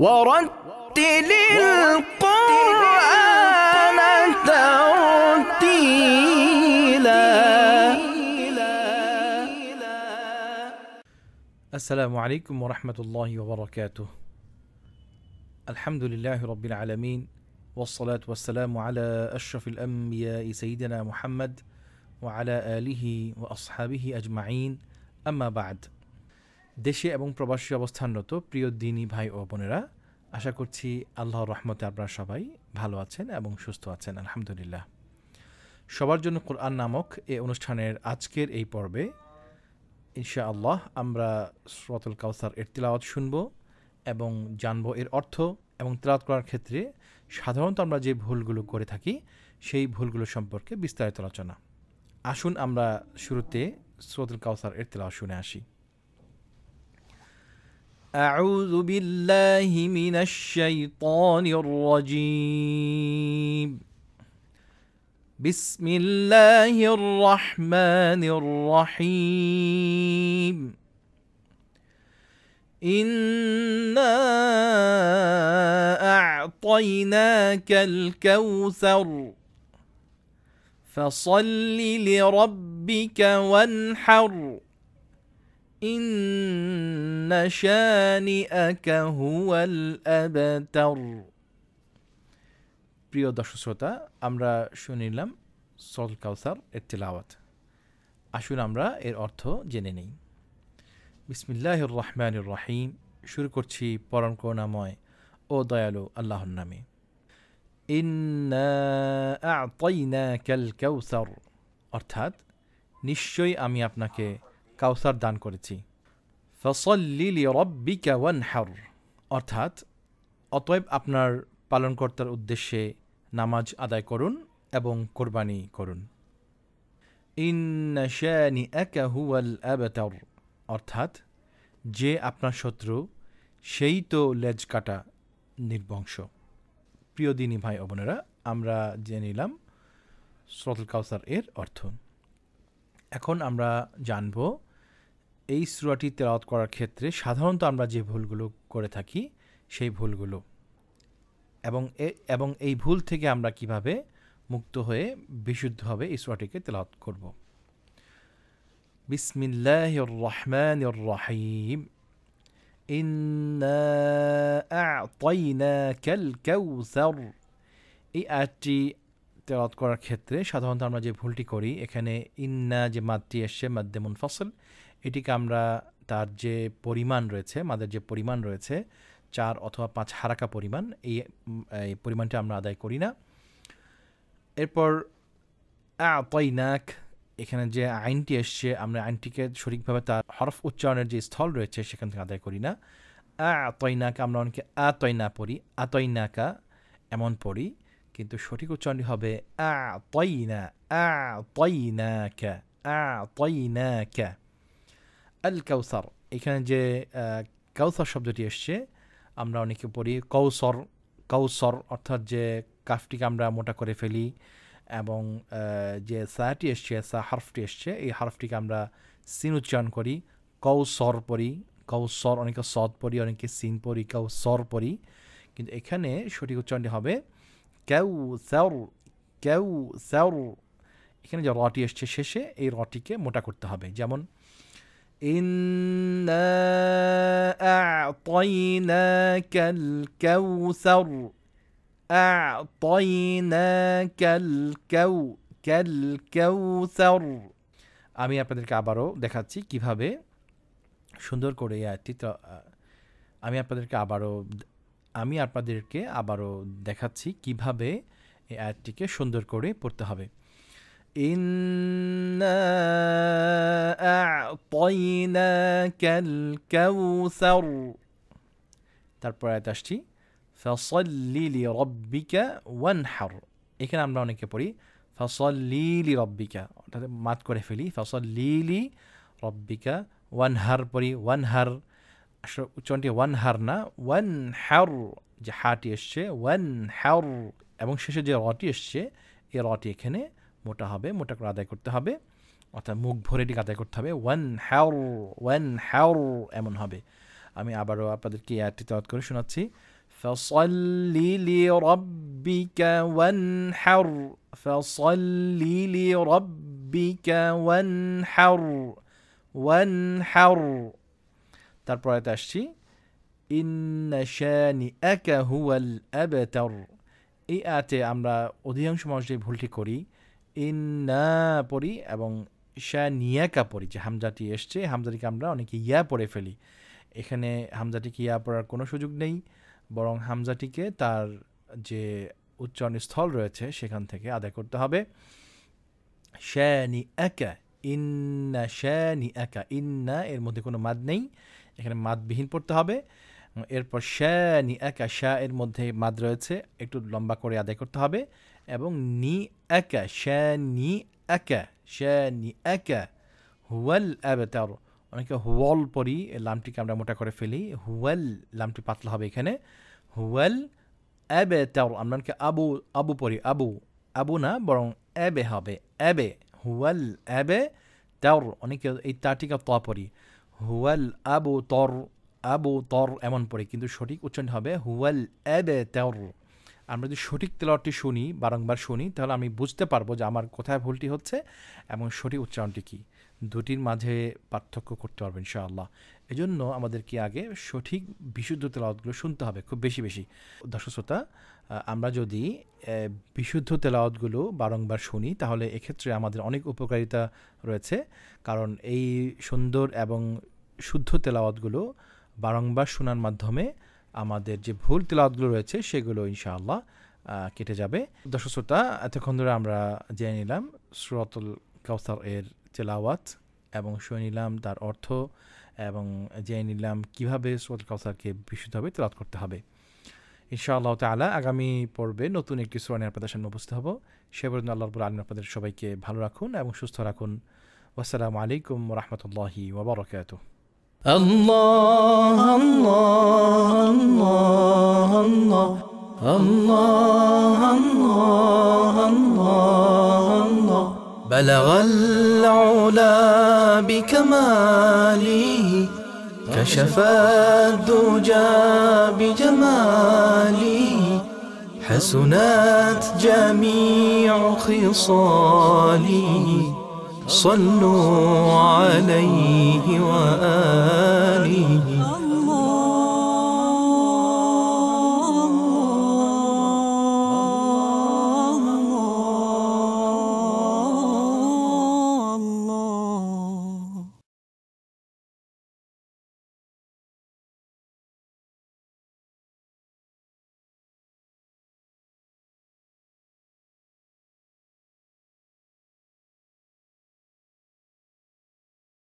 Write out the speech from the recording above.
ورتل القرآن ترتيلا السلام عليكم ورحمة الله وبركاته الحمد لله رب العالمين والصلاة والسلام على أشرف الأنبياء سيدنا محمد وعلى آله وأصحابه أجمعين أما بعد দেশে এবং প্রবাসী অবস্থানরত প্রিয় দিনী ভাই ও বোনেরা আশা করছি আল্লাহর রহমতে আপনারা সবাই ভালো আছেন এবং সুস্থ আছেন আলহামদুলিল্লাহ সবার জন্য কোরআন নামক এ অনুষ্ঠানের আজকের এই পর্বে ইনশা আল্লাহ আমরা সরতুল কাউসার এর তিলাওয়াত শুনব এবং জানব এর অর্থ এবং তিলাওয়াত করার ক্ষেত্রে সাধারণত আমরা যে ভুলগুলো করে থাকি সেই ভুলগুলো সম্পর্কে বিস্তারিত আলোচনা আসুন আমরা শুরুতে সরতুল কাউসার এর তিলাওয়াত শুনে আসি أعوذ بالله من الشيطان الرجيم بسم الله الرحمن الرحيم إنا أعطيناك الكوثر فصل لربك وانحر إن شانئك هو الأبتر প্রিয় দর্শক শ্রোতা আমরা শুনিলাম সল কাউসার এর তেলাওয়াত আসুন আমরা এর অর্থ জেনে নেই বিসমিল্লাহ রহমান রহিম শুরু করছি পরম করুণাময় ও দয়ালু আল্লাহর নামে ইন্না কাল কাউসার অর্থাৎ নিশ্চয়ই আমি আপনাকে কাউসার দান করেছি ফসল্লিলি রব্বিকা ওয়ানহার অর্থাৎ অতএব আপনার পালনকর্তার উদ্দেশ্যে নামাজ আদায় করুন এবং কোরবানি করুন ইন্নাশানি অর্থাৎ যে আপনার শত্রু সেই তো লেজ কাটা নির্বংশ প্রিয় দিনী ভাই অবনেরা আমরা জেনে নিলাম শ্রতুল কাউসার এর অর্থ এখন আমরা জানবো এই সুরাটি তেলাওয়াত করার ক্ষেত্রে সাধারণত আমরা যে ভুলগুলো করে থাকি সেই ভুলগুলো এবং এবং এই ভুল থেকে আমরা কিভাবে মুক্ত হয়ে বিশুদ্ধভাবে এই সুরাটিকে তেলাওয়াত করব বিসমিল্লাহ রহমান রাহিম এই আয়াতটি তেলাওয়াত করার ক্ষেত্রে সাধারণত আমরা যে ভুলটি করি এখানে ইন্না যে মাদটি এসছে মাদ্দে ফসল এটিকে আমরা তার যে পরিমাণ রয়েছে মাদের যে পরিমাণ রয়েছে চার অথবা পাঁচ হারাকা পরিমাণ এই পরিমাণটা আমরা আদায় করি না এরপর আপাইনাক এখানে যে আইনটি এসছে আমরা আইনটিকে সঠিকভাবে তার হরফ উচ্চারণের যে স্থল রয়েছে সেখান থেকে আদায় করি না আতয়নাকা আমরা অনেকে না পড়ি নাকা এমন পড়ি কিন্তু সঠিক উচ্চারণটি হবে আতয়না না ক্যা আল কাউসার এখানে যে কাউসার শব্দটি এসছে আমরা অনেকে পড়ি কৌসর কৌসর অর্থাৎ যে কাফটিকে আমরা মোটা করে ফেলি এবং যে সাহাটি এসছে সা হার্ফটি এসছে এই হার্ফটিকে আমরা সিন উচ্চারণ করি কৌসর পড়ি কৌসর অনেকে সদ পড়ি অনেকে সিন পড়ি কৌসর পড়ি কিন্তু এখানে সঠিক উচ্চারণটি হবে ক্যাউ স্যর ক্যাউ স্যর এখানে যে রটি এসছে শেষে এই রটিকে মোটা করতে হবে যেমন إنا أعطيناك الكوثر أعطيناك الكو كالكوثر আমি আপনাদেরকে আবারও দেখাচ্ছি কিভাবে সুন্দর করে এই তো আমি আপনাদেরকে আবারও আমি আপনাদেরকে আবারও দেখাচ্ছি কিভাবে এই আয়াতটিকে সুন্দর করে পড়তে হবে إنا أعطيناك الكوثر তারপরে আয়াত আসছি ফসল্লি লি রব্বিকা ওয়ানহার এখানে আমরা অনেকে পড়ি ফসল্লি লি রব্বিকা অর্থাৎ মাত করে ফেলি ফসল্লি লি রব্বিকা ওয়ানহার পড়ি ওয়ানহার আসলে উচ্চারণটি ওয়ানহার না ওয়ান হ্যার যে হাটি এসছে ওয়ান হ্যার এবং শেষে যে রটি এসছে এ রটি এখানে মোটা হবে মোটা করে আদায় করতে হবে অর্থাৎ মুখ ভরে এটি আদায় করতে হবে ওয়ান হ্যাওর ওয়ান হ্যাওর এমন হবে আমি আবারও আপনাদেরকে এয়ারটি তয়াত করে শোনাচ্ছি فصلي لربك وانحر فصلي لربك وانحر وانحر তারপরে আসছি ইন্না শানিআকা হুয়াল আবতার এই আয়াতে আমরা অধিকাংশ মানুষ যে ভুলটি করি ইন্না পড়ি এবং নিয়াকা পড়ি যে হামজাটি এসছে হামজাটিকে আমরা অনেকে ইয়া পড়ে ফেলি এখানে হামজাটিকে ইয়া পড়ার কোনো সুযোগ নেই বরং হামজাটিকে তার যে উচ্চারণ স্থল রয়েছে সেখান থেকে আদায় করতে হবে নি একা ইন্না শ্যানি একা ইন্না এর মধ্যে কোনো মাদ নেই এখানে মাদবিহীন পড়তে হবে এরপর শ্যানি একা শ্যা এর মধ্যে মাদ রয়েছে একটু লম্বা করে আদায় করতে হবে এবং নি একা নি একা নি একা হুয়াল অ্যাবেতার অনেকে হুয়াল পরি লামটিকে আমরা মোটা করে ফেলি হুয়াল লামটি পাতলা হবে এখানে হুয়াল অ্যাবে তাওর আমরা আবু আবু পরি আবু আবু না বরং অ্যাবে হবে অ্যাবে হুয়াল অ্যাবে তাওর অনেকে এই তাটিকে ত পরি হুয়াল আবু তর আবু তর এমন পরি কিন্তু সঠিক উচ্চারণ হবে হুয়াল অ্যাবে তাওর আমরা যদি সঠিক তেলাওয়াতটি শুনি বারংবার শুনি তাহলে আমি বুঝতে পারবো যে আমার কোথায় ভুলটি হচ্ছে এবং সঠিক উচ্চারণটি কী দুটির মাঝে পার্থক্য করতে পারবেন ইনশাআল্লাহ এজন্য আমাদেরকে আগে সঠিক বিশুদ্ধ তেলাওয়াতগুলো শুনতে হবে খুব বেশি বেশি দর্শক শ্রোতা আমরা যদি বিশুদ্ধ তেলাওয়াতগুলো বারংবার শুনি তাহলে এক্ষেত্রে আমাদের অনেক উপকারিতা রয়েছে কারণ এই সুন্দর এবং শুদ্ধ তেলাওয়াতগুলো বারংবার শোনার মাধ্যমে আমাদের যে ভুল তিলাদগুলো রয়েছে সেগুলো ইনশাআল্লাহ কেটে যাবে দর্শক শ্রোতা এতক্ষণ ধরে আমরা জেনে নিলাম সুরতুল কাউসার এর তেলাওয়াত এবং শুনে নিলাম তার অর্থ এবং জেনে নিলাম কীভাবে সুরতুল কাউসারকে বিশুদ্ধভাবে তেলাওয়াত করতে হবে ইনশাআল্লাহ তালা আগামী পর্বে নতুন একটি সুরানি আপনাদের সামনে উপস্থিত হব সে পর্যন্ত আল্লাহ আলম আপনাদের সবাইকে ভালো রাখুন এবং সুস্থ রাখুন আসসালামু আলাইকুম রহমতুল্লাহি ওবরাকাতুহ الله الله الله الله الله الله الله بلغ العلا بكماله كشف الدجى بجماله حسنات جميع خصاله صلوا عليه وآله